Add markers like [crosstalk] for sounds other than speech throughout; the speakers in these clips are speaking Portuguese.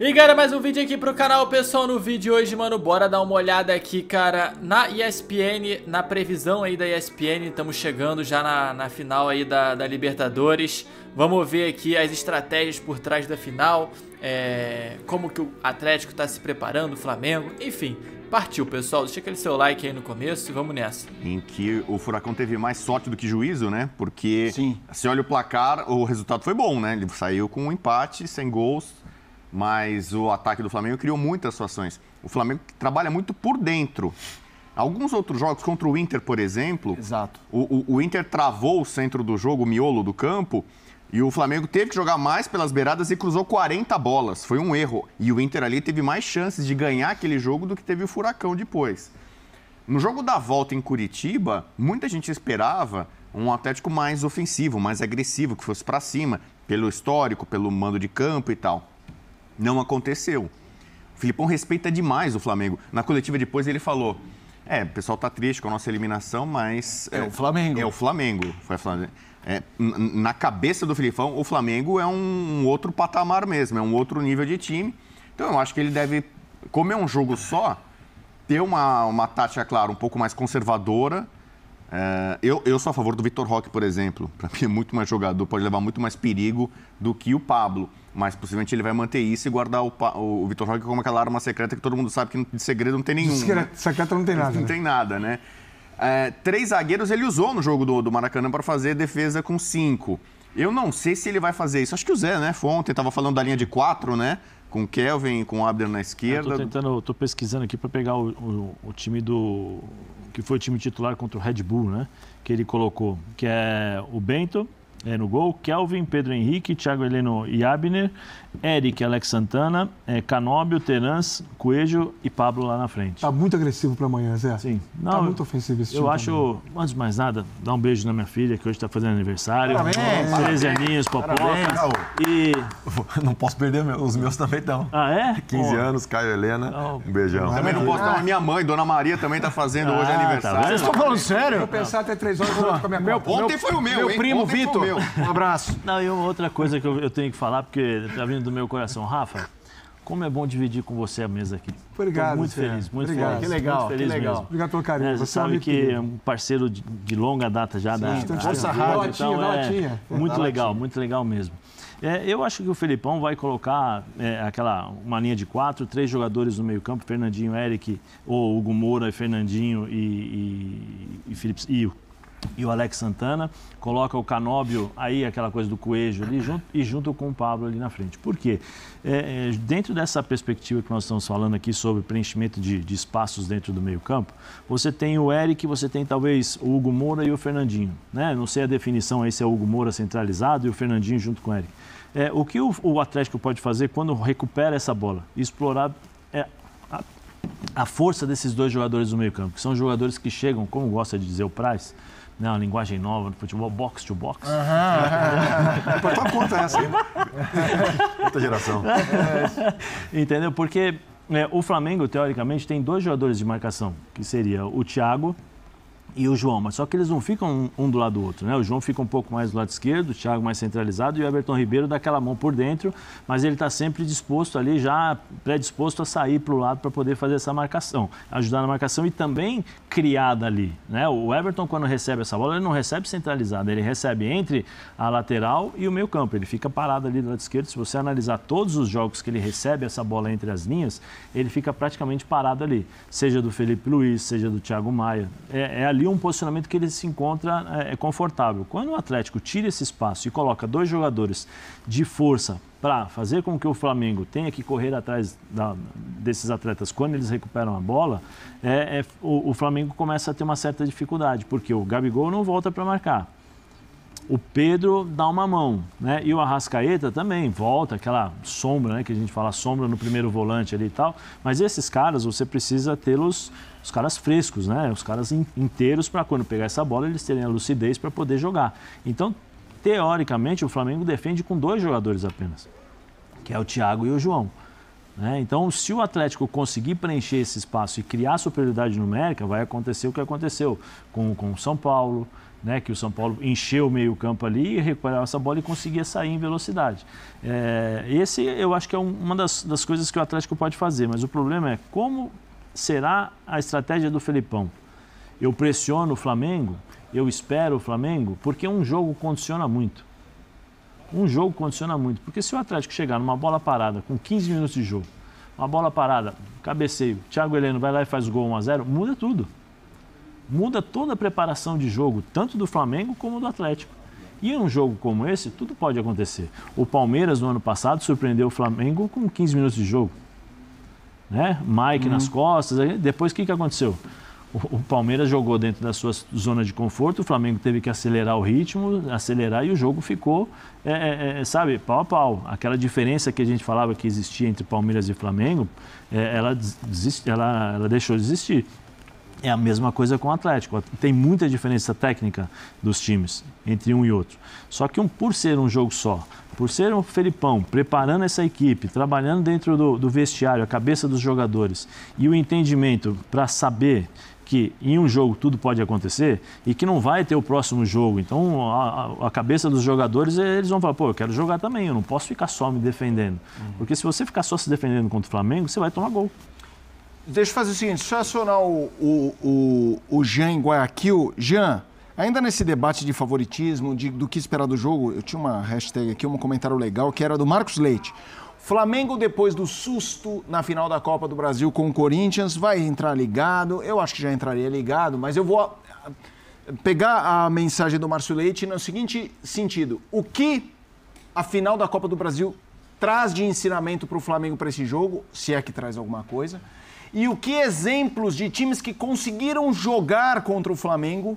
E galera, mais um vídeo aqui pro canal, pessoal, no vídeo de hoje, mano, bora dar uma olhada aqui, cara, na ESPN, na previsão aí da ESPN, estamos chegando já na, na final aí da, da, Libertadores, vamos ver aqui as estratégias por trás da final, é, como que o Atlético tá se preparando, o Flamengo, enfim, partiu, pessoal, deixa aquele seu like aí no começo e vamos nessa. Em que o Furacão teve mais sorte do que juízo, né, porque Sim. se olha o placar, o resultado foi bom, né, ele saiu com um empate, sem gols mas o ataque do Flamengo criou muitas situações. O Flamengo trabalha muito por dentro. Alguns outros jogos, contra o Inter, por exemplo, Exato. O, o, o Inter travou o centro do jogo, o miolo do campo, e o Flamengo teve que jogar mais pelas beiradas e cruzou 40 bolas. Foi um erro. E o Inter ali teve mais chances de ganhar aquele jogo do que teve o Furacão depois. No jogo da volta em Curitiba, muita gente esperava um Atlético mais ofensivo, mais agressivo, que fosse para cima, pelo histórico, pelo mando de campo e tal. Não aconteceu. O Filipão respeita demais o Flamengo. Na coletiva depois ele falou: é, o pessoal tá triste com a nossa eliminação, mas. É, é o Flamengo. É o Flamengo. Foi Flamengo. É, na cabeça do Filipão, o Flamengo é um, um, outro patamar mesmo, é um outro nível de time. Então eu acho que ele deve, como é um jogo só, ter uma, uma tática, claro, um pouco mais conservadora. É, eu, eu sou a favor do Vitor Roque, por exemplo. Para mim é muito mais jogador, pode levar muito mais perigo do que o Pablo. Mas possivelmente ele vai manter isso e guardar o, o Vitor Roque como aquela arma secreta que todo mundo sabe que de segredo não tem nenhum. Né? secreta né? não tem nada. Não né? tem nada, né? É, três zagueiros ele usou no jogo do, do Maracanã para fazer defesa com cinco. Eu não sei se ele vai fazer isso. Acho que o Zé, né? ontem estava falando da linha de quatro, né? Com Kelvin, com Abner na esquerda. tô tentando, estou pesquisando aqui para pegar o, o, o, time do que foi o time titular contra o Red Bull, né? Que ele colocou, que é o Bento, é, no gol, Kelvin, Pedro Henrique, Thiago Heleno e Abner, Eric, Alex Santana, é, Canóbio, Terans, Coelho e Pablo lá na frente. Tá muito agressivo para amanhã, Zé. Sim. Tá não, tá muito ofensivo esse Eu acho, também. antes de mais nada, dar um beijo na minha filha, que hoje está fazendo aniversário. Parabéns! 13 aninhos, papoca. E... [laughs] Não posso perder os meus também, não. Ah, é? 15 Pô. anos, Caio Helena. Não. Um beijão. É também não posso dar. Minha mãe, Dona Maria, também está fazendo ah, hoje tá aniversário. Tá Vocês estão falando sério? Eu vou pensar até três horas, eu vou com a minha meu, Ontem foi o meu, Meu hein? primo Vitor. Valeu, um abraço. [laughs] Não, e uma outra coisa que eu, eu tenho que falar, porque tá vindo do meu coração. Rafa, como é bom dividir com você a mesa aqui. Obrigado. Tô muito feliz, muito Obrigado. feliz. Que legal, muito feliz que legal. Mesmo. Obrigado pelo carinho. É, você sabe que é um parceiro de, de longa data já Sim, da, da, rádio. Então, é, muito legal, latinha. muito legal mesmo. É, eu acho que o Felipão vai colocar é, aquela uma linha de quatro, três jogadores no meio campo, Fernandinho, Eric, ou Hugo Moura, Fernandinho e, e, e, Felipe, e e o Alex Santana, coloca o Canóbio aí, aquela coisa do Coelho ali, junto, e junto com o Pablo ali na frente. Por quê? É, é dentro dessa perspectiva que nós estamos falando aqui sobre preenchimento de, de espaços dentro do meio campo, você tem o Eric, você tem talvez o Hugo Moura e o Fernandinho. Né? Não sei a definição aí se é o Hugo Moura centralizado e o Fernandinho junto com o Eric. É, o que o, o, Atlético pode fazer quando recupera essa bola? Explorar é, a, a força desses dois jogadores do meio campo, que são jogadores que chegam, como gosta de dizer o Price, né, uma linguagem nova do futebol, box to box. Uhum. -huh. Por tua conta é essa [laughs] Outra geração. [laughs] Entendeu? Porque é, o Flamengo, teoricamente, tem dois jogadores de marcação, que seria o Thiago e o João, mas só que eles não ficam um, do lado do outro, né? O João fica um pouco mais do lado esquerdo, o Thiago mais centralizado e o Everton Ribeiro dá aquela mão por dentro, mas ele está sempre disposto ali, já predisposto a sair para o lado para poder fazer essa marcação, ajudar na marcação e também criada ali, né? O Everton, quando recebe essa bola, ele não recebe centralizado, ele recebe entre a lateral e o meio campo, ele fica parado ali do lado esquerdo. Se você analisar todos os jogos que ele recebe essa bola entre as linhas, ele fica praticamente parado ali, seja do Felipe Luiz, seja do Thiago Maia, é, é ali ali um posicionamento que ele se encontra é, é, confortável. Quando o Atlético tira esse espaço e coloca dois jogadores de força para fazer com que o Flamengo tenha que correr atrás da, desses atletas quando eles recuperam a bola, é, é, o, o Flamengo começa a ter uma certa dificuldade, porque o Gabigol não volta para marcar o Pedro dá uma mão, né? E o Arrascaeta também volta, aquela sombra, né? Que a gente fala sombra no primeiro volante ali e tal. Mas esses caras, você precisa tê-los, os caras frescos, né? Os caras inteiros para quando pegar essa bola eles terem a lucidez para poder jogar. Então, teoricamente, o Flamengo defende com dois jogadores apenas, que é o Thiago e o João. Né? Então, se o Atlético conseguir preencher esse espaço e criar superioridade numérica, vai acontecer o que aconteceu com, com o São Paulo, né? que o São Paulo encheu o meio campo ali, recuperava essa bola e conseguia sair em velocidade. É, esse eu acho que é uma das, das coisas que o Atlético pode fazer, mas o problema é como será a estratégia do Felipão. Eu pressiono o Flamengo, eu espero o Flamengo, porque um jogo condiciona muito um jogo condiciona muito. Porque se o Atlético chegar numa bola parada com 15 minutos de jogo, uma bola parada, cabeceio, Thiago Heleno vai lá e faz o gol 1x0, muda tudo. Muda toda a preparação de jogo, tanto do Flamengo como do Atlético. E em um jogo como esse, tudo pode acontecer. O Palmeiras, no ano passado, surpreendeu o Flamengo com 15 minutos de jogo. Né? Mike uhum. nas costas. Depois, o que, que aconteceu? o, Palmeiras jogou dentro da sua zona de conforto, o Flamengo teve que acelerar o ritmo, acelerar e o jogo ficou, é, é, é sabe, pau a pau. Aquela diferença que a gente falava que existia entre Palmeiras e Flamengo, é, ela, ela, ela deixou de existir. É a mesma coisa com o Atlético. Tem muita diferença técnica dos times entre um e outro. Só que um, por ser um jogo só, por ser um Felipão preparando essa equipe, trabalhando dentro do, do vestiário, a cabeça dos jogadores e o entendimento para saber que em um jogo tudo pode acontecer e que não vai ter o próximo jogo. Então, a, a, cabeça dos jogadores, eh, eles vão falar, pô, eu quero jogar também, eu não posso ficar só me defendendo. Uhum. Porque se você ficar só se defendendo contra o Flamengo, você vai tomar gol. Deixa eu fazer o seguinte, deixa eu acionar o, o, o, o Jean em Guayaquil. Jean, ainda nesse debate de favoritismo, de, do que esperar do jogo, eu tinha uma hashtag aqui, um comentário legal, que era do Marcos Leite. Flamengo, depois do susto na final da Copa do Brasil com o Corinthians, vai entrar ligado. Eu acho que já entraria ligado, mas eu vou ah, pegar a mensagem do Márcio Leite no seguinte sentido: o que a final da Copa do Brasil traz de ensinamento para o Flamengo para esse jogo, se é que traz alguma coisa, e o que exemplos de times que conseguiram jogar contra o Flamengo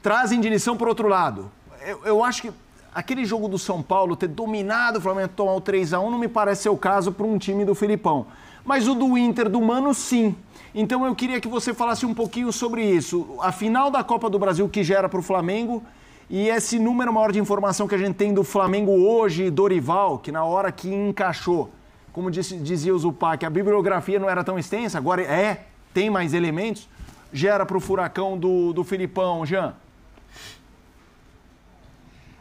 trazem de lição o outro lado. Eu, eu acho que aquele jogo do São Paulo ter dominado o Flamengo, tomar o 3x1, não me parece ser o caso para um time do Filipão. Mas o do Inter, do Mano, sim. Então eu queria que você falasse um pouquinho sobre isso. A final da Copa do Brasil que gera para o Flamengo e esse número maior de informação que a gente tem do Flamengo hoje, Dorival, que na hora que encaixou, como disse, dizia o Zupac, a bibliografia não era tão extensa, agora é, tem mais elementos, gera para o furacão do, do Filipão, Jean.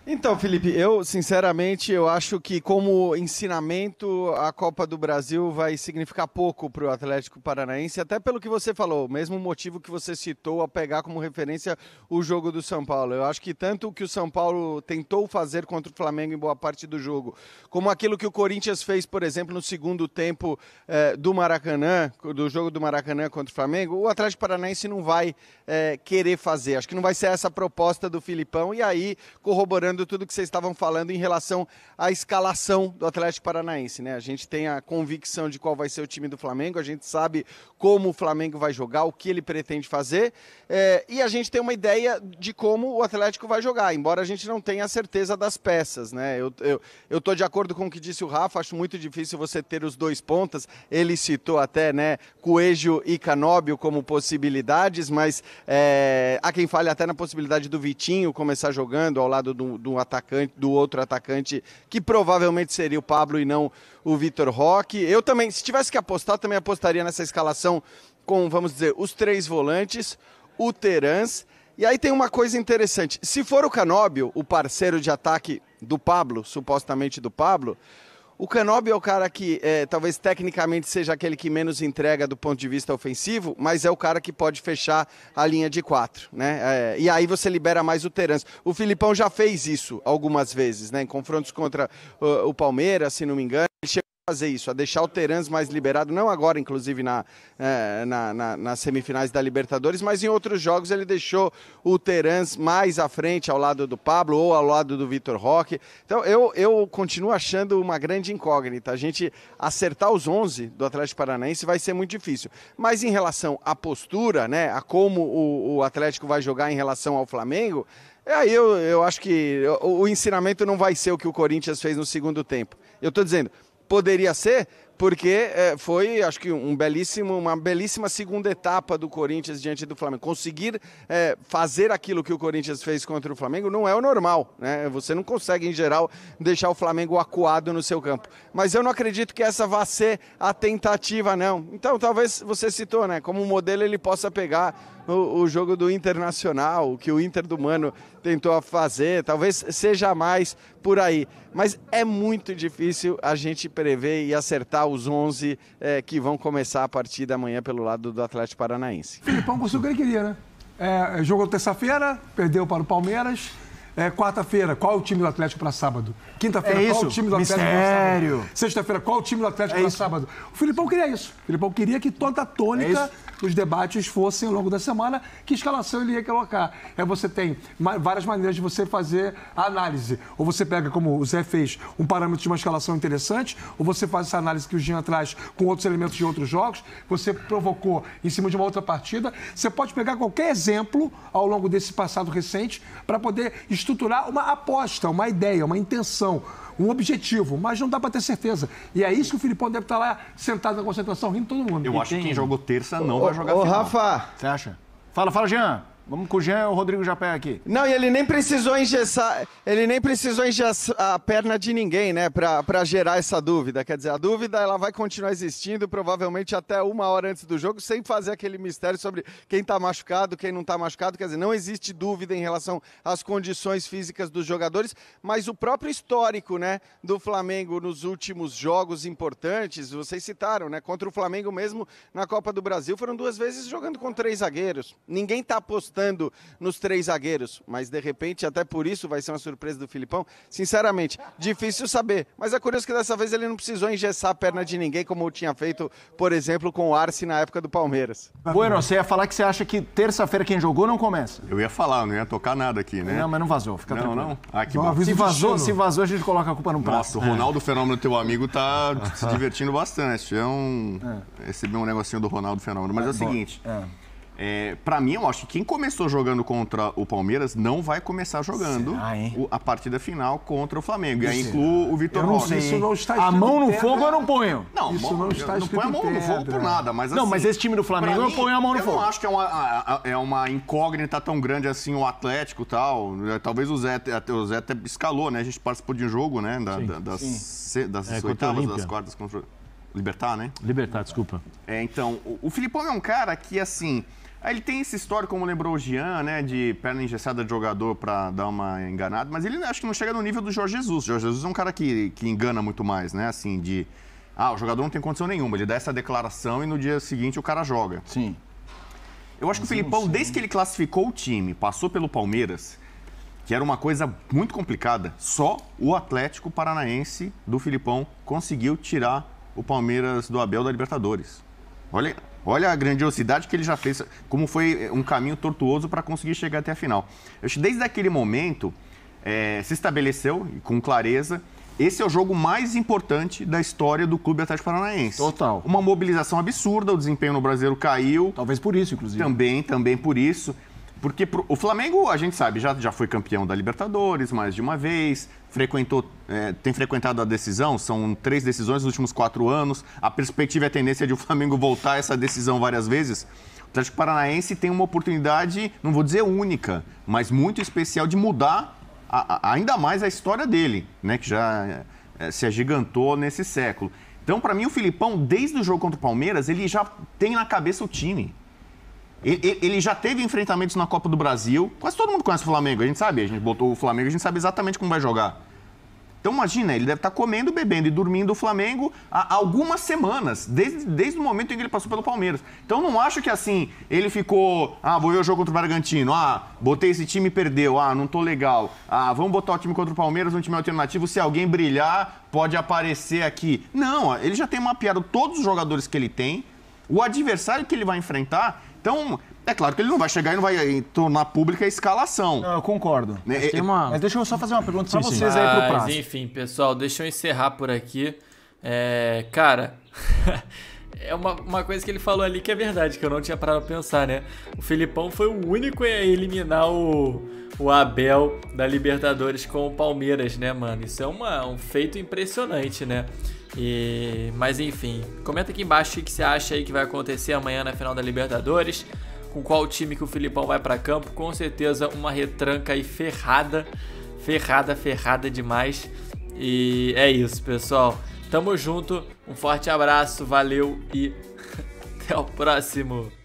Então, Felipe, eu sinceramente eu acho que como ensinamento a Copa do Brasil vai significar pouco para o Atlético Paranaense, até pelo que você falou, mesmo motivo que você citou a pegar como referência o jogo do São Paulo. Eu acho que tanto o que o São Paulo tentou fazer contra o Flamengo em boa parte do jogo, como aquilo que o Corinthians fez, por exemplo, no segundo tempo eh, do Maracanã, do jogo do Maracanã contra o Flamengo, o Atlético Paranaense não vai eh, querer fazer. Acho que não vai ser essa a proposta do Filipão e aí corroborando complementando tudo que vocês estavam falando em relação à escalação do Atlético Paranaense, né? A gente tem a convicção de qual vai ser o time do Flamengo, a gente sabe como o Flamengo vai jogar, o que ele pretende fazer, é, e a gente tem uma ideia de como o Atlético vai jogar, embora a gente não tenha a certeza das peças, né? Eu, eu, eu tô de acordo com o que disse o Rafa, acho muito difícil você ter os dois pontas, ele citou até, né, Coelho e Canóbio como possibilidades, mas é, há quem fale até na possibilidade do Vitinho começar jogando ao lado do, do atacante, do outro atacante, que provavelmente seria o Pablo e não o Vitor Roque. Eu também, se tivesse que apostar, também apostaria nessa escalação com, vamos dizer, os três volantes, o Terans. E aí tem uma coisa interessante. Se for o Canóbio, o parceiro de ataque do Pablo, supostamente do Pablo, o Canobi é o cara que é, talvez tecnicamente seja aquele que menos entrega do ponto de vista ofensivo, mas é o cara que pode fechar a linha de quatro, né? É, e aí você libera mais o Terence. O Filipão já fez isso algumas vezes, né? Em confrontos contra uh, o Palmeiras, se não me engano fazer isso, a deixar o Terans mais liberado, não agora, inclusive, na, é, na, na, nas semifinais da Libertadores, mas em outros jogos ele deixou o Terans mais à frente, ao lado do Pablo ou ao lado do Vitor Roque. Então, eu, eu continuo achando uma grande incógnita. A gente acertar os 11 do Atlético Paranaense vai ser muito difícil. Mas em relação à postura, né, a como o, o Atlético vai jogar em relação ao Flamengo, é, aí eu, eu acho que o, o ensinamento não vai ser o que o Corinthians fez no segundo tempo. Eu estou dizendo, poderia ser porque é, foi, acho que, um belíssimo, uma belíssima segunda etapa do Corinthians diante do Flamengo. Conseguir é, fazer aquilo que o Corinthians fez contra o Flamengo não é o normal, né? Você não consegue, em geral, deixar o Flamengo acuado no seu campo. Mas eu não acredito que essa vá ser a tentativa, não. Então, talvez você citou, né? Como modelo, ele possa pegar o, o jogo do Internacional, o que o Inter do Mano tentou fazer, talvez seja mais por aí. Mas é muito difícil a gente prever e acertar os 11 é, que vão começar a partir da manhã pelo lado do Atlético Paranaense. Filipão conseguiu o que ele queria, né? É, jogou terça-feira, perdeu para o Palmeiras. É, quarta-feira, qual é o time do Atlético para sábado? Quinta-feira, é qual é é o time do Atlético é para sábado? Sexta-feira, qual o time do Atlético para sábado? O Filipão queria isso. O Filipão queria que toda a tônica os debates fossem ao longo da semana, que escalação ele ia colocar. É você tem várias maneiras de você fazer a análise. Ou você pega, como o Zé fez, um parâmetro de uma escalação interessante, ou você faz essa análise que o Jean traz com outros elementos de outros jogos, você provocou em cima de uma outra partida. Você pode pegar qualquer exemplo ao longo desse passado recente para poder estruturar uma aposta, uma ideia, uma intenção um objetivo, mas não dá para ter certeza. E é isso que o Filipão deve estar tá lá sentado na concentração, rindo todo mundo. Eu e acho que quem jogou terça não vai jogar O final. Rafa! Você acha? Fala, fala, Jean! Vamos com o Jean o Rodrigo Japé aqui. Não, e ele nem precisou engessar, ele nem precisou engessar a perna de ninguém, né, para gerar essa dúvida. Quer dizer, a dúvida ela vai continuar existindo provavelmente até uma hora antes do jogo, sem fazer aquele mistério sobre quem está machucado, quem não está machucado. Quer dizer, não existe dúvida em relação às condições físicas dos jogadores, mas o próprio histórico, né, do Flamengo nos últimos jogos importantes, vocês citaram, né, contra o Flamengo mesmo na Copa do Brasil, foram duas vezes jogando com três zagueiros. Ninguém está apostando apostando nos três zagueiros, mas de repente, até por isso, vai ser uma surpresa do Filipão. Sinceramente, difícil saber. Mas é curioso que dessa vez ele não precisou engessar a perna de ninguém, como tinha feito, por exemplo, com o Arce na época do Palmeiras. Bueno, você ia falar que você acha que terça-feira quem jogou não começa. Eu ia falar, não ia tocar nada aqui, né? Não, mas não vazou, fica não, tranquilo. Não, ah, que não. Se vazou, se vazou, a gente coloca a culpa no prato. Nossa, é. o Ronaldo é. Fenômeno, teu amigo, tá [laughs] se divertindo bastante. É um... É. Recebi um negocinho do Ronaldo Fenômeno. Mas é, é o seguinte... É. É, para mim, eu acho que quem começou jogando contra o Palmeiras não vai começar jogando Será, o, a partida final contra o Flamengo. E aí incluo o Vitor Rossi Isso não está A mão no pedra. fogo eu não ponho. Não, isso mão, não está Não ponho a mão pedra. no fogo por nada, mas Não, mas assim, esse time do Flamengo mim, eu ponho a mão no eu fogo. Eu não acho que é uma, a, a, é uma incógnita tão grande assim o Atlético e tal. Né? Talvez o Zé, o Zé até escalou, né? A gente participou de um jogo, né? Da, sim, da, das sim. das é, oitavas, das quartas contra... Libertar, né? Libertar, desculpa. É, então, o, o Filipão é um cara que, assim... Ele tem essa história, como lembrou o Jean, né, de perna engessada de jogador para dar uma enganada, mas ele acho que não chega no nível do Jorge Jesus. O Jorge Jesus é um cara que, que engana muito mais, né? Assim, de. Ah, o jogador não tem condição nenhuma, ele dá essa declaração e no dia seguinte o cara joga. Sim. Eu acho mas que o Filipão, desde que ele classificou o time, passou pelo Palmeiras, que era uma coisa muito complicada, só o Atlético Paranaense do Filipão conseguiu tirar o Palmeiras do Abel da Libertadores. Olha, Olha a grandiosidade que ele já fez, como foi eh, um caminho tortuoso para conseguir chegar até a final. Desde aquele momento, é, se estabeleceu com clareza. Esse é o jogo mais importante da história do Clube Atlético Paranaense. Total. Uma mobilização absurda, o desempenho no brasileiro caiu. Talvez por isso, inclusive. Também, também por isso. Porque pro, o Flamengo, a gente sabe, já, já foi campeão da Libertadores mais de uma vez, frequentou, é, tem frequentado a decisão, são três decisões nos últimos quatro anos. A perspectiva e a tendência de o Flamengo voltar a essa decisão várias vezes. O Atlético Paranaense tem uma oportunidade, não vou dizer única, mas muito especial de mudar a, a, ainda mais a história dele, né? Que já é, se agigantou nesse século. Então, para mim, o Filipão, desde o jogo contra o Palmeiras, ele já tem na cabeça o time. Ele, ele já teve enfrentamentos na Copa do Brasil. Quase todo mundo conhece o Flamengo, a gente sabe. A gente botou o Flamengo, a gente sabe exatamente como vai jogar. Então imagina, ele deve estar tá comendo, bebendo e dormindo o Flamengo há algumas semanas, desde, desde o momento em que ele passou pelo Palmeiras. Então não acho que assim, ele ficou, ah, vou ver o jogo contra o Bragantino, ah, botei esse time e perdeu, ah, não tô legal, ah, vamos botar o time contra o Palmeiras, um time alternativo, se alguém brilhar, pode aparecer aqui. Não, ele já tem mapeado todos os jogadores que ele tem, o adversário que ele vai enfrentar então, é claro que ele não vai chegar e não vai eh, tornar pública a escalação. Não, eu concordo. Né, mas, eh, eh, uma... mas deixa eu só fazer uma pergunta para vocês sim. aí pro prazo. Mas, enfim, pessoal, deixa eu encerrar por aqui. É, cara, [laughs] é uma, uma coisa que ele falou ali que é verdade, que eu não tinha parado pra pensar, né? O Filipão foi o único a eliminar o o Abel da Libertadores com o Palmeiras, né, mano? Isso é uma, um feito impressionante, né? E, mas enfim, comenta aqui embaixo o que você acha aí que vai acontecer amanhã na final da Libertadores, com qual time que o Filipão vai para campo, com certeza uma retranca aí ferrada, ferrada, ferrada demais. E é isso, pessoal. Tamo junto, um forte abraço, valeu e [laughs] até o próximo.